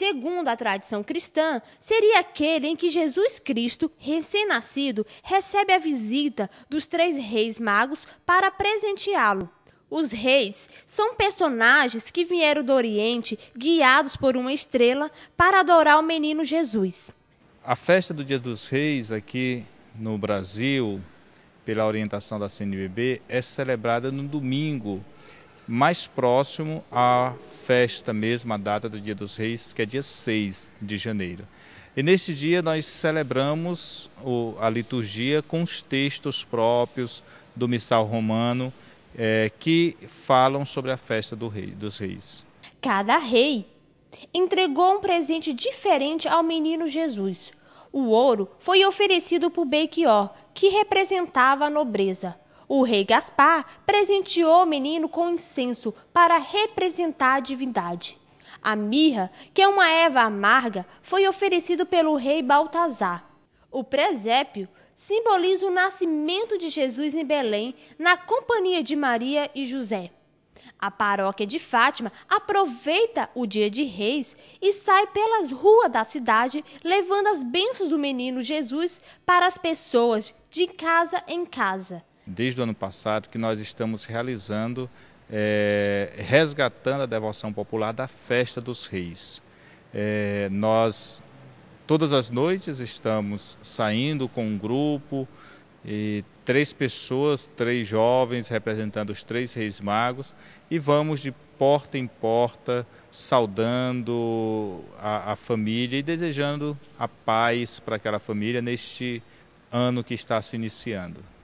segundo a tradição cristã, seria aquele em que Jesus Cristo, recém-nascido, recebe a visita dos três reis magos para presenteá-lo. Os reis são personagens que vieram do Oriente guiados por uma estrela para adorar o menino Jesus. A festa do Dia dos Reis aqui no Brasil, pela orientação da CNBB, é celebrada no domingo mais próximo à festa mesma, a data do Dia dos Reis, que é dia 6 de janeiro. E neste dia nós celebramos a liturgia com os textos próprios do Missal Romano é, que falam sobre a festa do rei, dos reis. Cada rei entregou um presente diferente ao menino Jesus. O ouro foi oferecido por Belchior, que representava a nobreza. O rei Gaspar presenteou o menino com incenso para representar a divindade. A mirra, que é uma erva amarga, foi oferecido pelo rei Baltazar. O presépio simboliza o nascimento de Jesus em Belém, na companhia de Maria e José. A paróquia de Fátima aproveita o dia de reis e sai pelas ruas da cidade levando as bênçãos do menino Jesus para as pessoas de casa em casa desde o ano passado, que nós estamos realizando, é, resgatando a devoção popular da Festa dos Reis. É, nós, todas as noites, estamos saindo com um grupo e três pessoas, três jovens representando os três reis magos, e vamos de porta em porta saudando a, a família e desejando a paz para aquela família neste ano que está se iniciando.